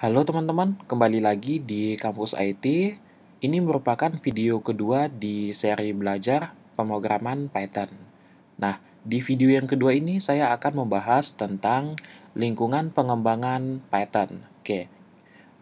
Halo teman-teman, kembali lagi di Kampus IT. Ini merupakan video kedua di seri belajar pemrograman Python. Nah, di video yang kedua ini saya akan membahas tentang lingkungan pengembangan Python. Oke,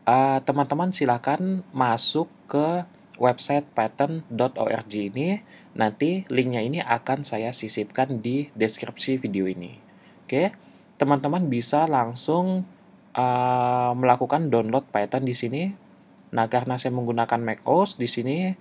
eh, teman-teman uh, silakan masuk ke website python.org ini. Nanti linknya ini akan saya sisipkan di deskripsi video ini. Oke, teman-teman bisa langsung Eh, melakukan download Python di sini. Nah, karena saya menggunakan macOS di sini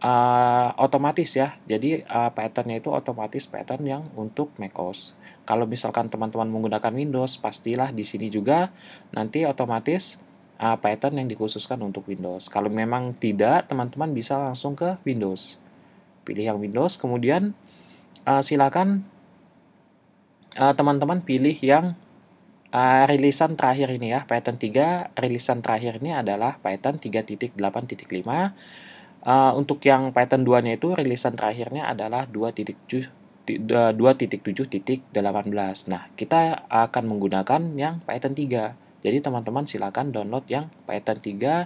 uh, otomatis ya. Jadi uh, Python-nya itu otomatis Python yang untuk macOS. Kalau misalkan teman-teman menggunakan Windows, pastilah di sini juga nanti otomatis uh, pattern yang dikhususkan untuk Windows. Kalau memang tidak, teman-teman bisa langsung ke Windows. Pilih yang Windows, kemudian uh, silakan teman-teman uh, teman -teman pilih yang uh, rilisan terakhir ini ya, Python 3 rilisan terakhir ini adalah Python 3.8.5. Uh, ah, untuk yang Python 2-nya itu rilisan terakhirnya adalah 2.7.18. Nah, kita akan menggunakan yang Python 3. Jadi teman-teman silakan download yang Python 3 uh,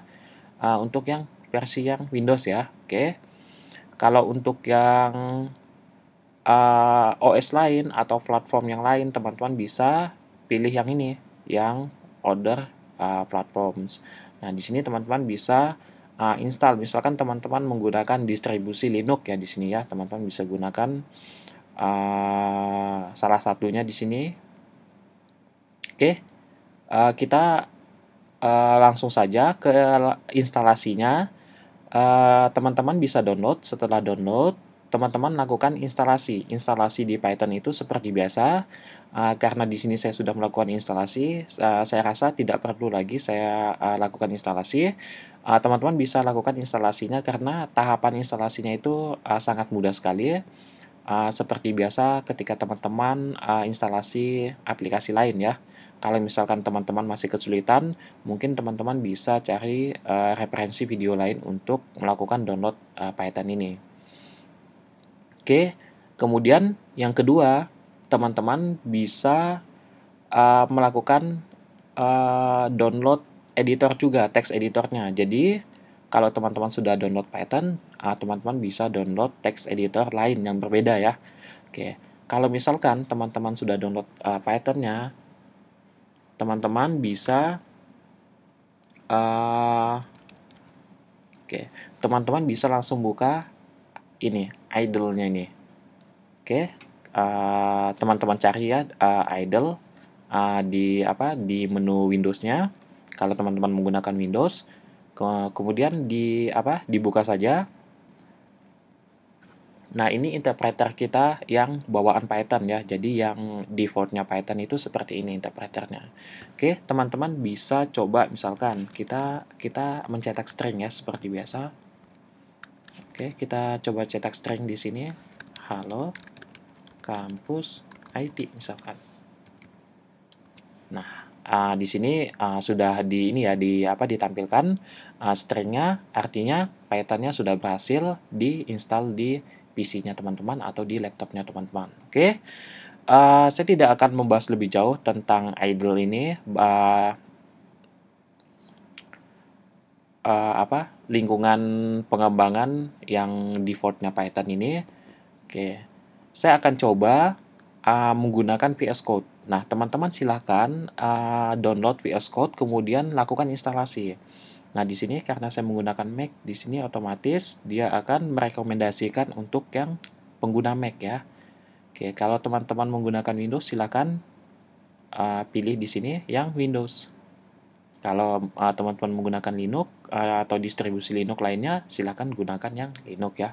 ah, untuk yang versi yang Windows ya. Oke. Okay. Kalau untuk yang uh, OS lain atau platform yang lain teman-teman bisa pilih yang ini, yang order uh, platforms. Nah, di sini teman-teman bisa uh, install. Misalkan teman-teman menggunakan distribusi Linux ya di sini ya, teman-teman bisa gunakan uh, salah satunya di sini. Oke, okay. uh, kita uh, langsung saja ke instalasinya. Uh, teman-teman uh, teman -teman bisa download. Setelah download, teman-teman lakukan instalasi. Instalasi di Python itu seperti biasa, ah, karena di sini saya sudah melakukan instalasi, ah, saya rasa tidak perlu lagi saya ah, lakukan instalasi. Teman-teman bisa lakukan instalasinya karena tahapan instalasinya itu sangat mudah sekali. seperti biasa ketika teman-teman instalasi aplikasi lain ya. Kalau misalkan teman-teman masih kesulitan, mungkin teman-teman bisa cari referensi video lain untuk melakukan download Python ini. Oke, kemudian yang kedua, teman-teman bisa uh, melakukan uh, download editor juga, text editornya. Jadi, kalau teman-teman sudah download Python, teman eh, teman-teman bisa download text editor lain yang berbeda ya. Oke, kalau misalkan teman-teman sudah download uh, Python-nya, teman-teman bisa uh, oke, teman-teman bisa langsung buka ini idolnya ini oke okay. uh, eh, teman-teman cari ya uh, idol uh, di apa di menu Windowsnya kalau teman-teman menggunakan Windows ke kemudian di apa dibuka saja Nah, ini interpreter kita yang bawaan Python ya. Jadi yang defaultnya Python itu seperti ini interpreternya. Oke, teman-teman bisa coba misalkan kita kita mencetak string ya seperti biasa. Oke, kita coba cetak string di sini. Halo, kampus IT misalkan. Nah, uh, di sini uh, sudah di ini ya di apa ditampilkan uh, stringnya artinya Pythonnya sudah berhasil diinstal di PC-nya teman-teman atau di laptopnya teman-teman oke uh, saya tidak akan membahas lebih jauh tentang idle ini uh, uh, apa lingkungan pengembangan yang defaultnya Python ini. Oke, saya akan coba uh, menggunakan VS Code. Nah, teman-teman silahkan uh, ah, download VS Code, kemudian lakukan instalasi. Nah, di sini karena saya menggunakan Mac, di sini otomatis dia akan merekomendasikan untuk yang pengguna Mac ya. Oke, kalau teman-teman menggunakan Windows, silahkan uh, ah, pilih di sini yang Windows. Kalau uh, teman-teman uh, menggunakan Linux uh, atau distribusi Linux lainnya, silahkan gunakan yang Linux ya.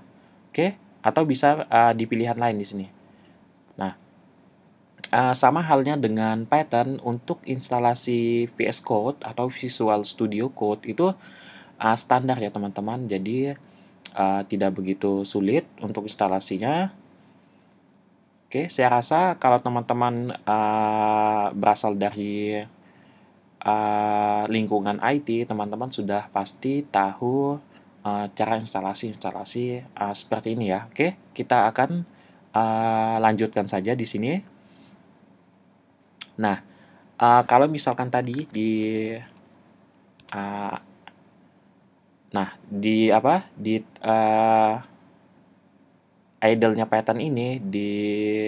Oke, atau bisa uh, di pilihan lain di sini. Nah, uh, sama halnya dengan Python untuk instalasi VS Code atau Visual Studio Code itu uh, standar ya teman-teman. Jadi uh, tidak begitu sulit untuk instalasinya. Oke, saya rasa kalau teman-teman uh, berasal dari uh, lingkungan IT, teman-teman sudah pasti tahu uh, cara instalasi-instalasi uh, eh, seperti ini ya. Oke, kita akan uh, lanjutkan saja di sini. Nah, uh, kalau misalkan tadi di uh, nah di apa di uh, idle-nya pattern ini di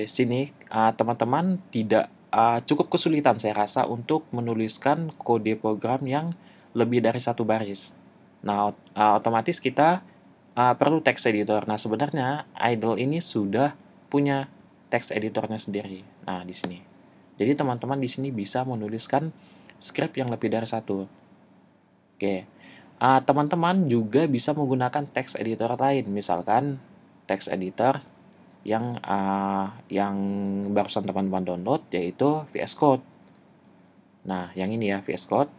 sini teman-teman uh, teman -teman tidak uh, cukup kesulitan saya rasa untuk menuliskan kode program yang lebih dari satu baris. Nah, uh, otomatis kita uh, perlu text editor. Nah, sebenarnya idle ini sudah punya text editornya sendiri. Nah, di sini. Jadi teman-teman di sini bisa menuliskan script yang lebih dari satu. Oke. Uh, teman-teman juga bisa menggunakan text editor lain, misalkan text editor yang uh, yang barusan teman-teman download yaitu VS Code. Nah, yang ini ya VS Code.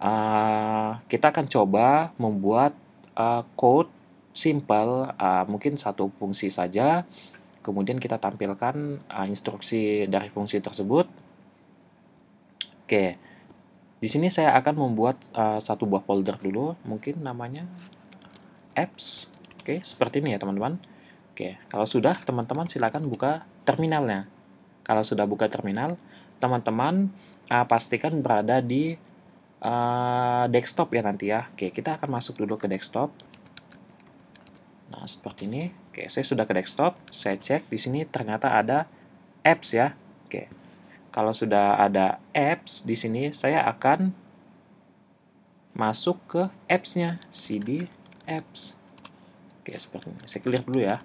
Uh, kita akan coba membuat uh, code simple, uh, mungkin satu fungsi saja. Kemudian kita tampilkan uh, instruksi dari fungsi tersebut. Oke, di sini saya akan membuat uh, satu buah folder dulu, mungkin namanya apps. Oke, seperti ini ya teman-teman. Oke, kalau sudah teman-teman silakan buka terminalnya. Kalau sudah buka terminal, teman-teman uh, pastikan berada di uh, desktop ya nanti ya. Oke, kita akan masuk dulu ke desktop. Nah, seperti ini. Oke, saya sudah ke desktop. Saya cek di sini ternyata ada apps ya. Oke. Kalau sudah ada apps di sini, saya akan masuk ke apps-nya, cd apps. Oke, seperti ini. Saya clear dulu ya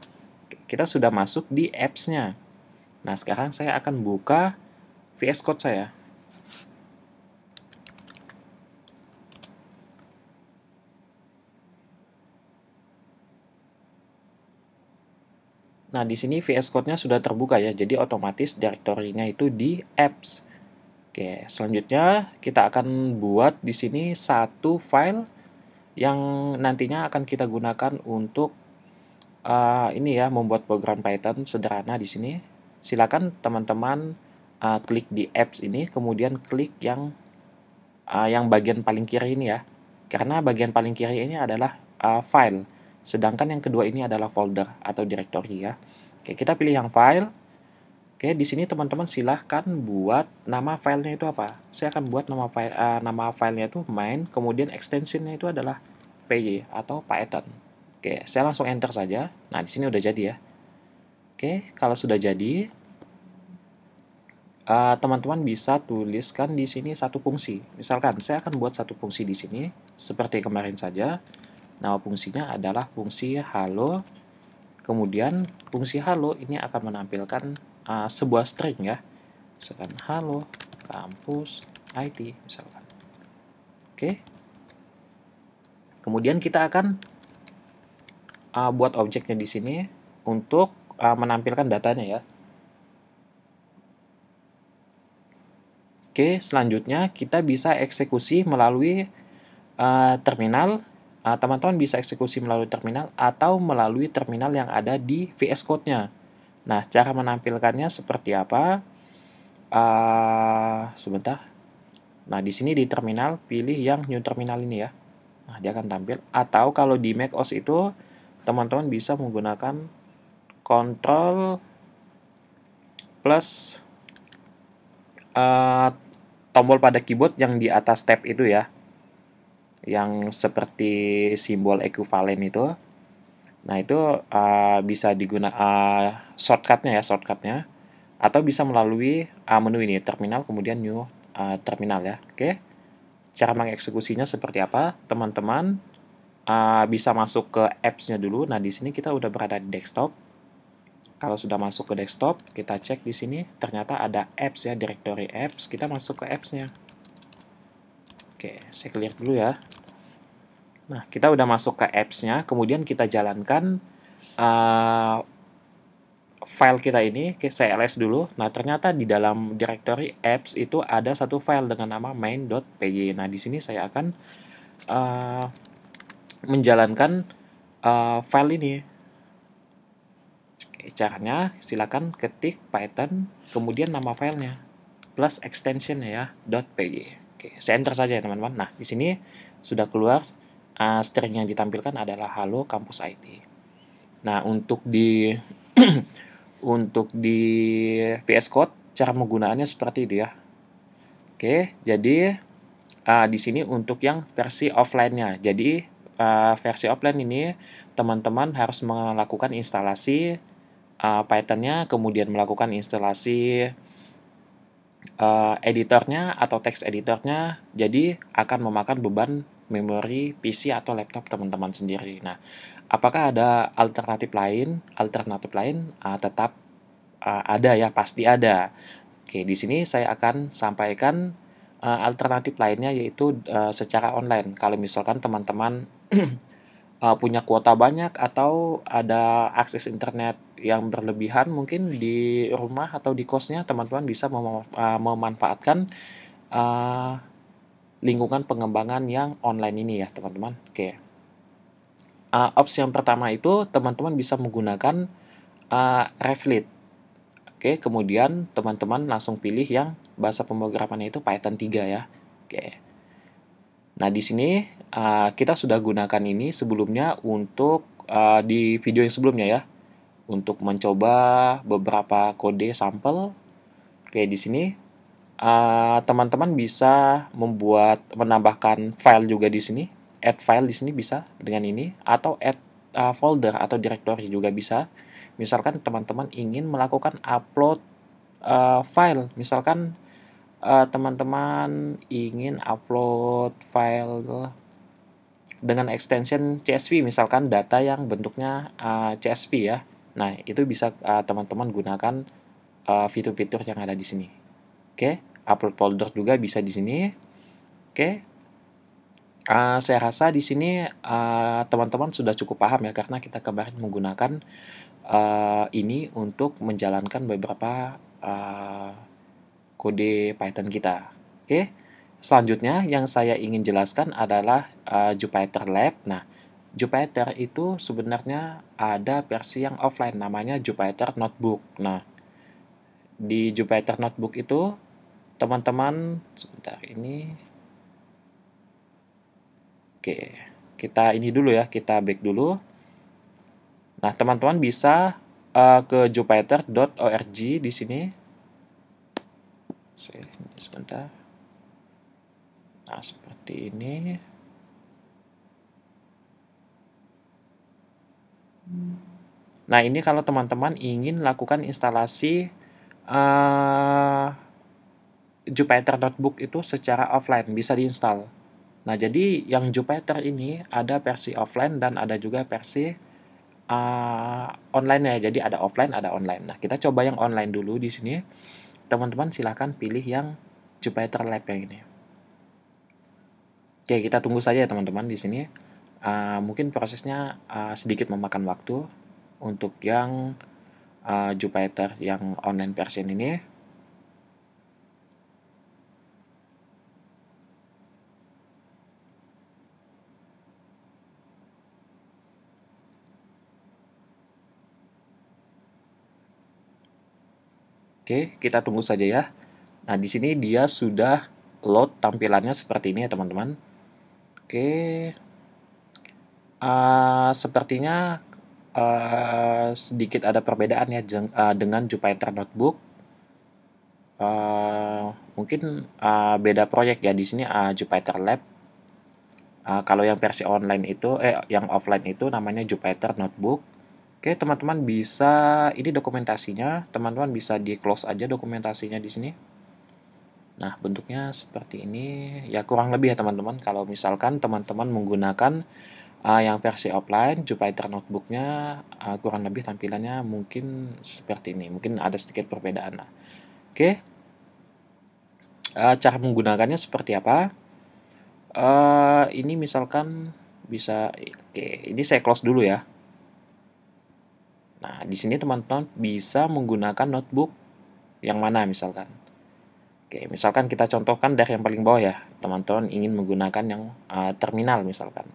kita sudah masuk di apps-nya. Nah, sekarang saya akan buka VS Code saya. Nah, di sini VS Code-nya sudah terbuka ya, jadi otomatis direktorinya itu di apps. Oke, selanjutnya kita akan buat di sini satu file yang nantinya akan kita gunakan untuk uh, ini ya membuat program Python sederhana di sini, silakan teman-teman uh, klik di apps ini, kemudian klik yang uh, yang bagian paling kiri ini ya, karena bagian paling kiri ini adalah uh, file, sedangkan yang kedua ini adalah folder atau directory ya. Oke, kita pilih yang file. Oke, di sini teman-teman silahkan buat nama filenya itu apa. Saya akan buat nama file uh, nama filenya itu main, kemudian extensionnya itu adalah py atau python. Oke, saya langsung enter saja. Nah, di sini udah jadi ya. Oke, kalau sudah jadi, eh, teman-teman uh, bisa tuliskan di sini satu fungsi. Misalkan saya akan buat satu fungsi di sini, seperti kemarin saja. Nama fungsinya adalah fungsi halo. Kemudian fungsi halo ini akan menampilkan uh, sebuah string ya. Misalkan halo kampus IT misalkan. Oke. Kemudian kita akan uh, buat objeknya di sini untuk uh, menampilkan datanya ya. Oke, selanjutnya kita bisa eksekusi melalui uh, terminal. Uh, teman-teman uh, bisa eksekusi melalui terminal atau melalui terminal yang ada di VS Code-nya. Nah, cara menampilkannya seperti apa? Uh, sebentar. Nah, di sini di terminal, pilih yang new terminal ini ya. Nah, dia akan tampil. Atau kalau di macOS itu, teman-teman bisa menggunakan kontrol plus uh, tombol pada keyboard yang di atas tab itu ya yang seperti simbol equivalent itu nah itu uh, bisa digunakan uh, eh, shortcutnya ya shortcutnya atau bisa melalui uh, menu ini terminal kemudian new uh, terminal ya oke okay? cara mengeksekusinya seperti apa teman-teman Ah, bisa masuk ke apps-nya dulu. Nah, di sini kita udah berada di desktop. Kalau sudah masuk ke desktop, kita cek di sini ternyata ada apps ya, directory apps. Kita masuk ke apps-nya. Oke, saya clear dulu ya. Nah, kita udah masuk ke apps-nya, kemudian kita jalankan uh, file kita ini, ke cls dulu. Nah, ternyata di dalam directory apps itu ada satu file dengan nama main.py. Nah, di sini saya akan uh, menjalankan uh, file ini. caranya silakan ketik python kemudian nama filenya plus extension ya .py. Oke, saya enter saja ya teman-teman. Nah, di sini sudah keluar uh, string yang ditampilkan adalah halo kampus IT. Nah, untuk di untuk di VS Code cara penggunaannya seperti itu ya. Oke, jadi uh, di sini untuk yang versi offline-nya. Jadi uh, versi offline ini teman-teman harus melakukan instalasi uh, Python-nya, kemudian melakukan instalasi uh, editornya atau text editornya, jadi akan memakan beban memori PC atau laptop teman-teman sendiri. Nah, apakah ada alternatif lain? Alternatif lain uh, tetap uh, ada ya, pasti ada. Oke, di sini saya akan sampaikan uh, alternatif lainnya yaitu uh, secara online. Kalau misalkan teman-teman uh, punya kuota banyak atau ada akses internet yang berlebihan, mungkin di rumah atau di kosnya teman-teman bisa mem uh, memanfaatkan uh, lingkungan pengembangan yang online ini ya teman-teman. Oke. Okay. Uh, opsi yang pertama itu teman-teman bisa menggunakan uh, Revlit. Oke, kemudian teman-teman langsung pilih yang bahasa pemrogramannya itu Python 3 ya. Oke. Nah, di sini uh, kita sudah gunakan ini sebelumnya untuk uh, di video yang sebelumnya ya. Untuk mencoba beberapa kode sampel. Oke, di sini eh, teman-teman uh, bisa membuat menambahkan file juga di sini. Add file di sini bisa dengan ini atau add uh, folder atau directory juga bisa. Misalkan teman-teman ingin melakukan upload uh, file, misalkan eh, teman-teman uh, ingin upload file dengan extension CSV, misalkan data yang bentuknya uh, eh, CSV ya. Nah, itu bisa teman-teman uh, gunakan fitur-fitur yang ada di sini. Oke, okay? upload folder juga bisa di sini. Oke. Okay? Uh, saya rasa di sini teman-teman uh, sudah cukup paham ya karena kita kemarin menggunakan uh, ini untuk menjalankan beberapa uh, kode Python kita. Oke, okay? selanjutnya yang saya ingin jelaskan adalah uh, Jupyter Lab. Nah, Jupyter itu sebenarnya ada versi yang offline namanya Jupyter Notebook. Nah, di Jupyter Notebook itu teman-teman sebentar ini Oke, kita ini dulu ya, kita back dulu. Nah, teman-teman bisa uh, ke jupiter.org di sini. sebentar. Nah, seperti ini. Nah, ini kalau teman-teman ingin lakukan instalasi uh, eh, Jupyter Notebook itu secara offline, bisa diinstal. Nah, jadi yang Jupiter ini ada versi offline dan ada juga versi uh, online ya. Jadi ada offline, ada online. Nah, kita coba yang online dulu di sini. Teman-teman silahkan pilih yang Jupiter Lab yang ini. Oke, kita tunggu saja ya teman-teman di sini. Uh, mungkin prosesnya uh, sedikit memakan waktu untuk yang uh, Jupiter yang online version ini. Oke, kita tunggu saja ya. Nah, di sini dia sudah load tampilannya seperti ini ya, teman-teman. Oke. Uh, sepertinya uh, sedikit ada perbedaan ya jeng, uh, dengan Jupyter Notebook. Uh, mungkin uh, beda proyek ya di sini uh, Jupyter Lab. Uh, kalau yang versi online itu eh yang offline itu namanya Jupyter Notebook. Oke, teman-teman bisa ini dokumentasinya, teman-teman bisa di close aja dokumentasinya di sini. Nah, bentuknya seperti ini. Ya kurang lebih ya teman-teman kalau misalkan teman-teman menggunakan uh, yang versi offline Jupyter Notebooknya uh, kurang lebih tampilannya mungkin seperti ini mungkin ada sedikit perbedaan Nah. oke uh, cara menggunakannya seperti apa uh, ini misalkan bisa oke okay, ini saya close dulu ya Nah, di sini teman-teman bisa menggunakan notebook yang mana misalkan. Oke, misalkan kita contohkan dari yang paling bawah ya. Teman-teman ingin menggunakan yang uh, terminal misalkan.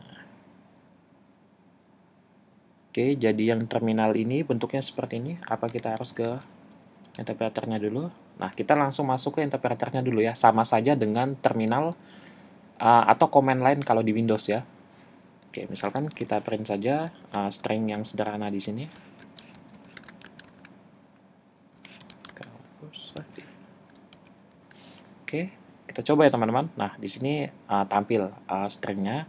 Nah. Oke, jadi yang terminal ini bentuknya seperti ini. Apa kita harus ke interpreternya dulu? Nah, kita langsung masuk ke interpreternya dulu ya. Sama saja dengan terminal uh, atau command line kalau di Windows ya. Oke, misalkan kita print saja uh, string yang sederhana di sini. Oke, kita coba ya teman-teman. Nah, di sini uh, tampil uh, stringnya.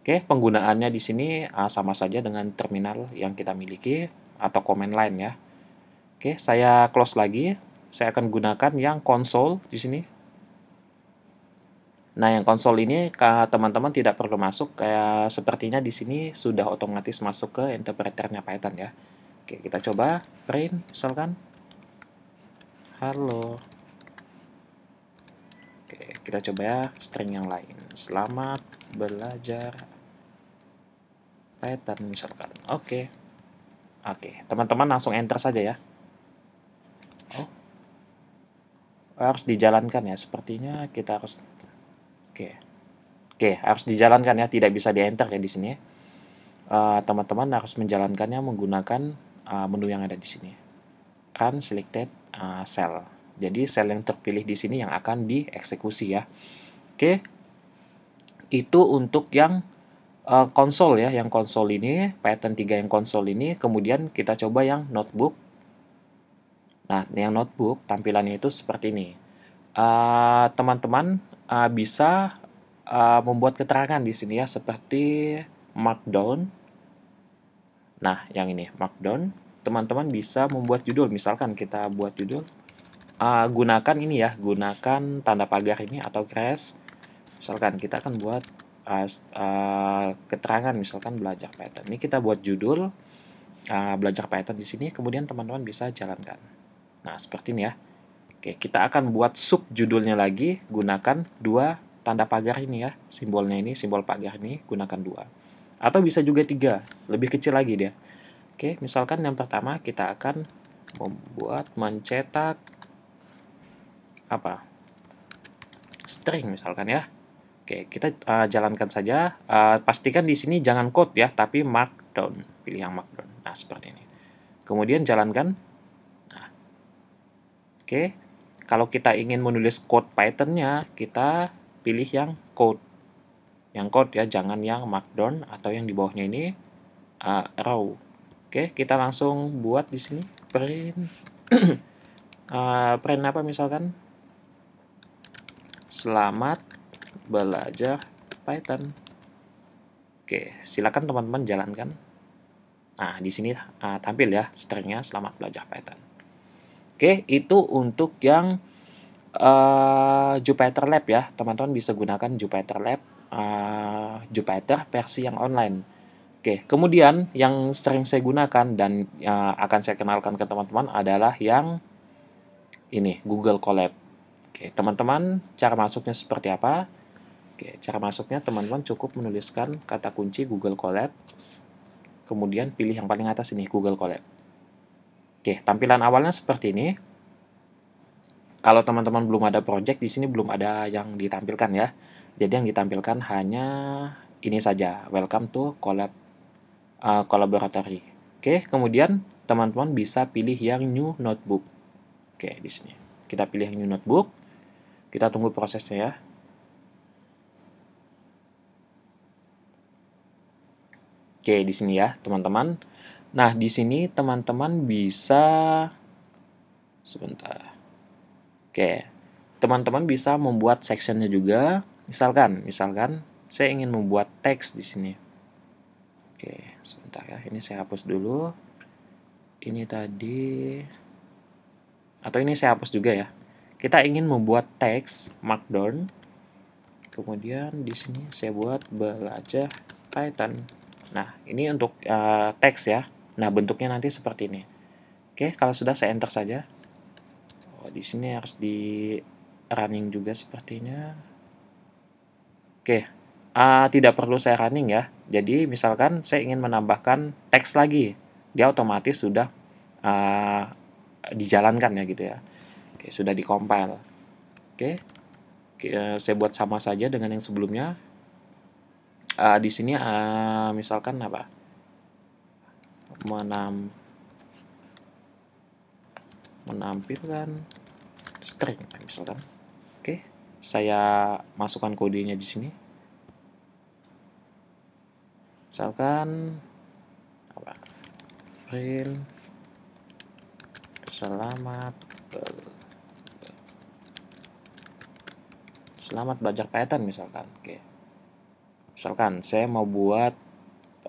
Oke, penggunaannya di sini uh, sama saja dengan terminal yang kita miliki atau command line ya. Oke, saya close lagi. Saya akan gunakan yang console di sini. Nah, yang konsol ini teman-teman tidak perlu masuk, kayak sepertinya di sini sudah otomatis masuk ke interpreternya Python ya. Oke, kita coba print misalkan. Halo. Oke, kita coba ya string yang lain. Selamat belajar Python misalkan. Oke. Oke, teman-teman langsung enter saja ya. Oh. Harus dijalankan ya, sepertinya kita harus Oke. Oke, harus dijalankan ya, tidak bisa di-enter ya di sini. Eh, teman-teman uh, harus menjalankannya menggunakan uh, menu yang ada di sini. kan selected uh, cell. Jadi sel yang terpilih di sini yang akan dieksekusi ya. Oke. Itu untuk yang uh, konsol ya, yang konsol ini, Python 3 yang konsol ini, kemudian kita coba yang notebook. Nah, yang notebook tampilannya itu seperti ini. Teman-teman uh, teman -teman, uh, bisa uh, membuat keterangan di sini ya seperti markdown. Nah, yang ini markdown, teman-teman bisa membuat judul. Misalkan kita buat judul uh, gunakan ini ya, gunakan tanda pagar ini atau crash. Misalkan kita akan buat uh, uh, keterangan misalkan belajar Python. Ini kita buat judul uh, belajar Python di sini, kemudian teman-teman bisa jalankan. Nah, seperti ini ya. Oke, kita akan buat sub judulnya lagi gunakan dua tanda pagar ini ya. Simbolnya ini, simbol pagar ini gunakan dua. Atau bisa juga tiga, lebih kecil lagi dia. Oke, misalkan yang pertama kita akan membuat mencetak apa? String misalkan ya. Oke, kita uh, jalankan saja. Uh, pastikan di sini jangan code ya, tapi markdown. Pilih yang markdown. Nah, seperti ini. Kemudian jalankan. Nah. Oke, kalau kita ingin menulis code Python-nya, kita pilih yang code. Yang code ya, jangan yang markdown atau yang di bawahnya ini uh, row. Oke, kita langsung buat di sini print uh, print apa misalkan? Selamat belajar Python. Oke, silakan teman-teman jalankan. Nah, di sini uh, tampil ya stringnya selamat belajar Python. Oke, itu untuk yang uh, eh, Jupiter Lab ya. Teman-teman bisa gunakan Jupiter Lab, uh, eh, Jupiter versi yang online. Oke, kemudian yang sering saya gunakan dan uh, akan saya kenalkan ke teman-teman adalah yang ini, Google Collab. Oke, teman-teman, cara masuknya seperti apa? Oke, cara masuknya teman-teman cukup menuliskan kata kunci Google Collab. kemudian pilih yang paling atas ini, Google Collab. Oke, tampilan awalnya seperti ini. Kalau teman-teman belum ada project, di sini belum ada yang ditampilkan ya. Jadi yang ditampilkan hanya ini saja, welcome to collab uh, collaboratory. Oke, kemudian teman-teman bisa pilih yang new notebook. Oke, di sini. Kita pilih yang new notebook. Kita tunggu prosesnya ya. Oke, di sini ya, teman-teman Nah, di sini teman-teman bisa sebentar. Oke. Teman-teman bisa membuat sectionnya juga. Misalkan, misalkan saya ingin membuat teks di sini. Oke, sebentar ya. Ini saya hapus dulu. Ini tadi atau ini saya hapus juga ya. Kita ingin membuat teks markdown. Kemudian di sini saya buat belajar Python. Nah, ini untuk uh, teks ya. Nah, bentuknya nanti seperti ini. Oke, kalau sudah saya enter saja. Oh, di sini harus di running juga sepertinya. Oke, uh, tidak perlu saya running ya. Jadi, misalkan saya ingin menambahkan teks lagi. Dia otomatis sudah uh, dijalankan ya gitu ya. Oke, sudah di Oke, Oke eh, saya buat sama saja dengan yang sebelumnya. Uh, di sini uh, misalkan apa? menam menampilkan string misalkan. Oke, saya masukkan kodenya di sini. Misalkan apa? Print selamat selamat belajar Python misalkan. Oke. Misalkan saya mau buat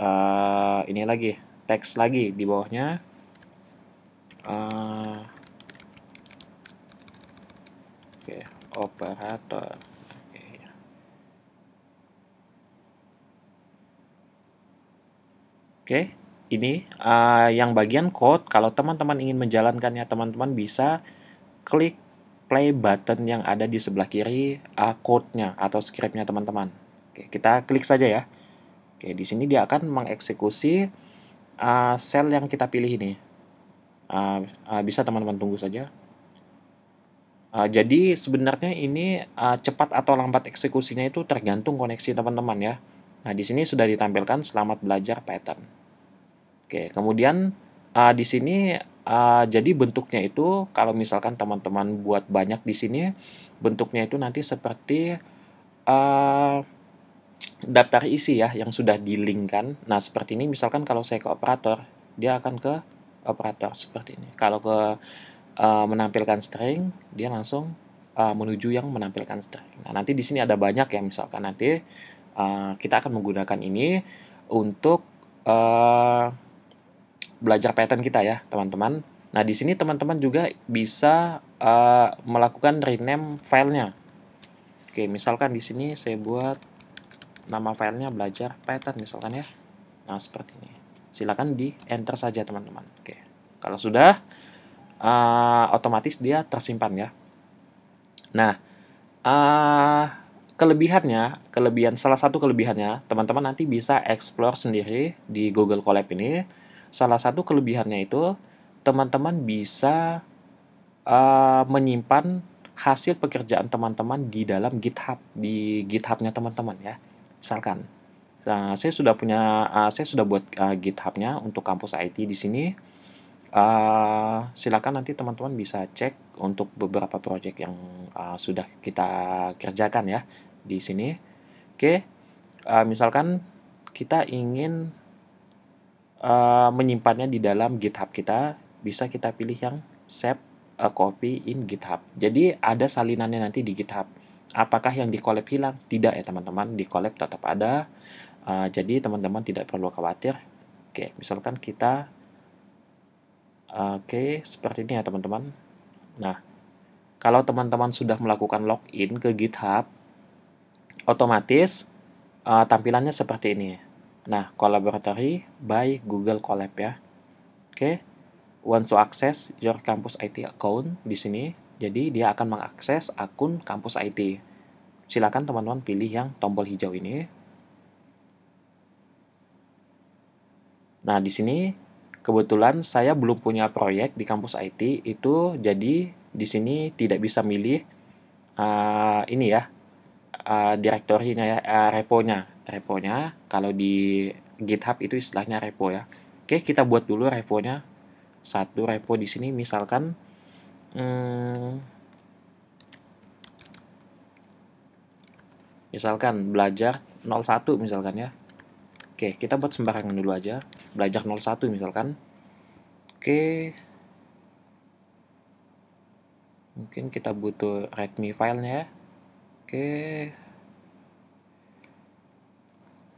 uh, ini lagi teks lagi di bawahnya uh, oke okay, operator Oke, ya. okay, ini uh, yang bagian code. Kalau teman-teman ingin menjalankannya, teman-teman bisa klik play button yang ada di sebelah kiri uh, code-nya atau script-nya teman-teman. Oke, kita klik saja ya. Oke, di sini dia akan mengeksekusi uh, sel yang kita pilih ini. Uh, uh, bisa teman-teman tunggu saja. Uh, jadi sebenarnya ini uh, cepat atau lambat eksekusinya itu tergantung koneksi teman-teman ya. Nah, di sini sudah ditampilkan selamat belajar pattern. Oke, kemudian uh, di sini uh, jadi bentuknya itu kalau misalkan teman-teman buat banyak di sini bentuknya itu nanti seperti uh, daftar isi ya yang sudah di linkan Nah, seperti ini misalkan kalau saya ke operator, dia akan ke operator seperti ini. Kalau ke uh, menampilkan string, dia langsung uh, menuju yang menampilkan string. Nah, nanti di sini ada banyak ya misalkan nanti uh, kita akan menggunakan ini untuk uh, belajar pattern kita ya, teman-teman. Nah, di sini teman-teman juga bisa uh, melakukan rename filenya. Oke, misalkan di sini saya buat nama filenya belajar pattern misalkan ya. Nah, seperti ini. Silakan di enter saja teman-teman. Oke. Kalau sudah uh, otomatis dia tersimpan ya. Nah, uh, kelebihannya, kelebihan salah satu kelebihannya, teman-teman nanti bisa explore sendiri di Google Colab ini. Salah satu kelebihannya itu teman-teman bisa uh, menyimpan hasil pekerjaan teman-teman di dalam GitHub di GitHubnya teman-teman ya. Misalkan uh, saya sudah punya uh, saya sudah buat uh, GitHub-nya untuk kampus IT di sini. Uh, silakan nanti teman-teman bisa cek untuk beberapa project yang uh, sudah kita kerjakan ya di sini. Oke. Okay. Uh, misalkan kita ingin uh, menyimpannya di dalam GitHub kita, bisa kita pilih yang save a copy in GitHub. Jadi ada salinannya nanti di GitHub. Apakah yang di collab hilang? Tidak ya teman-teman, di collab tetap ada. Uh, jadi teman-teman tidak perlu khawatir. Oke, misalkan kita Oke, seperti ini ya teman-teman. Nah, kalau teman-teman sudah melakukan login ke GitHub, otomatis uh, tampilannya seperti ini. Nah, Collaboratory by Google Colab ya. Oke, okay. once you access your campus IT account di sini, jadi dia akan mengakses akun kampus IT. Silakan teman-teman pilih yang tombol hijau ini. Nah, di sini kebetulan saya belum punya proyek di kampus IT itu jadi di sini tidak bisa milih uh, ini ya uh, direktorinya ya uh, reponya reponya kalau di GitHub itu istilahnya repo ya oke kita buat dulu reponya satu repo di sini misalkan Hmm. misalkan belajar 01 misalkan ya Oke kita buat sembarangan dulu aja belajar 01 misalkan Oke mungkin kita butuh redmi filenya ya Oke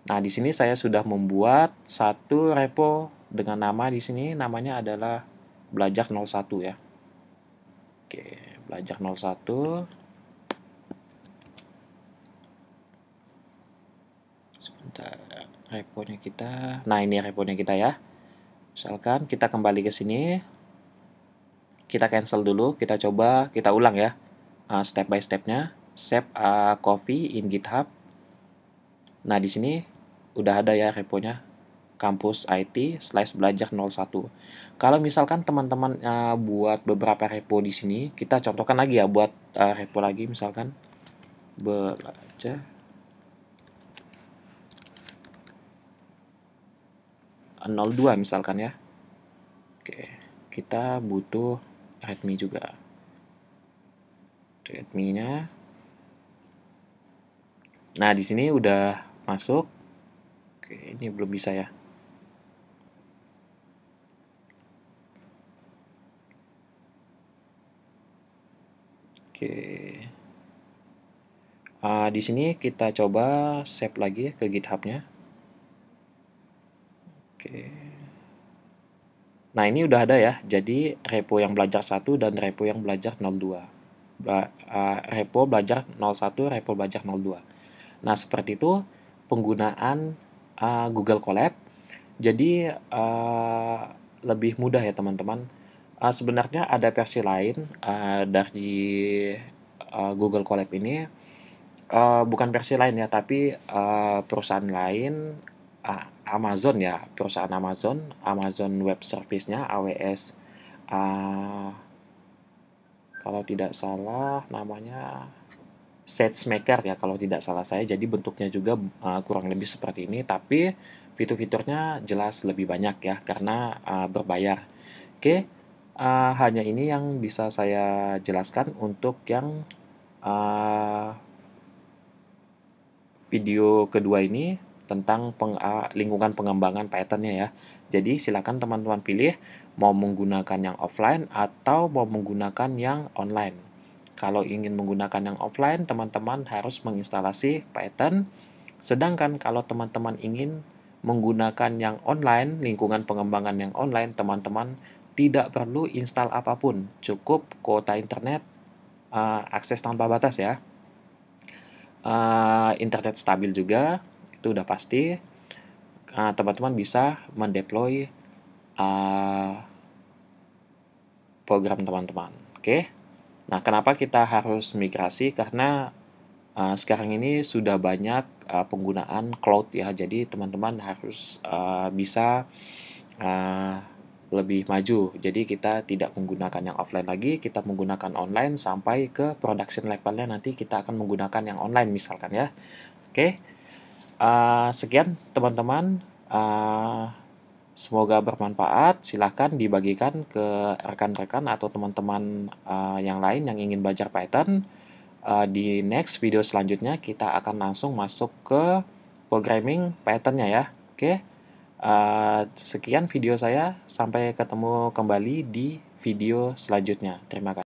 Nah, di sini saya sudah membuat satu repo dengan nama di sini namanya adalah belajar 01 ya. Oke, nol 01. Sebentar, reponya kita. Nah, ini reponya kita ya. Misalkan kita kembali ke sini. Kita cancel dulu, kita coba, kita ulang ya. Ah, step by stepnya. Save uh, copy in GitHub. Nah, di sini udah ada ya reponya kampus IT slash belajar 01. Kalau misalkan teman-teman uh, buat beberapa repo di sini, kita contohkan lagi ya buat uh, repo lagi misalkan belajar nol dua misalkan ya. Oke, kita butuh Redmi juga. redmi nya Nah, di sini udah masuk. Oke, ini belum bisa ya. Oke. Uh, di sini kita coba save lagi ya ke GitHub-nya. Oke. Nah, ini udah ada ya. Jadi repo yang belajar 1 dan repo yang belajar 02. Bla, uh, repo belajar 01, repo belajar 02. Nah, seperti itu penggunaan uh, Google Colab. Jadi uh, lebih mudah ya, teman-teman Uh, sebenarnya ada versi lain uh, dari uh, Google Colab ini, uh, bukan versi lain ya, tapi uh, perusahaan lain, uh, Amazon ya, perusahaan Amazon, Amazon Web Service-nya AWS. Uh, kalau tidak salah namanya Sets Maker ya kalau tidak salah saya. Jadi bentuknya juga uh, kurang lebih seperti ini, tapi fitur-fiturnya jelas lebih banyak ya karena uh, berbayar. Oke, uh, hanya ini yang bisa saya jelaskan untuk yang uh, video kedua ini tentang peng, uh, lingkungan pengembangan patternnya ya. Jadi silakan teman-teman pilih mau menggunakan yang offline atau mau menggunakan yang online. Kalau ingin menggunakan yang offline, teman-teman harus menginstalasi Python. Sedangkan kalau teman-teman ingin menggunakan yang online, lingkungan pengembangan yang online, teman-teman tidak perlu install apapun, cukup kuota internet uh, akses tanpa batas ya. Uh, internet stabil juga, itu udah pasti. Eh, teman-teman uh, bisa mendeploy uh, program teman-teman. Oke. Okay? Nah, kenapa kita harus migrasi? Karena uh, sekarang ini sudah banyak uh, penggunaan cloud ya. Jadi teman-teman harus uh, bisa uh, lebih maju. Jadi kita tidak menggunakan yang offline lagi, kita menggunakan online sampai ke production levelnya nanti kita akan menggunakan yang online misalkan ya. Oke, uh, sekian teman-teman. Uh, semoga bermanfaat. Silahkan dibagikan ke rekan-rekan atau teman-teman uh, yang lain yang ingin belajar Python. Uh, di next video selanjutnya kita akan langsung masuk ke programming Pythonnya ya. Oke. Okay? Uh, sekian video saya, sampai ketemu kembali di video selanjutnya. Terima kasih.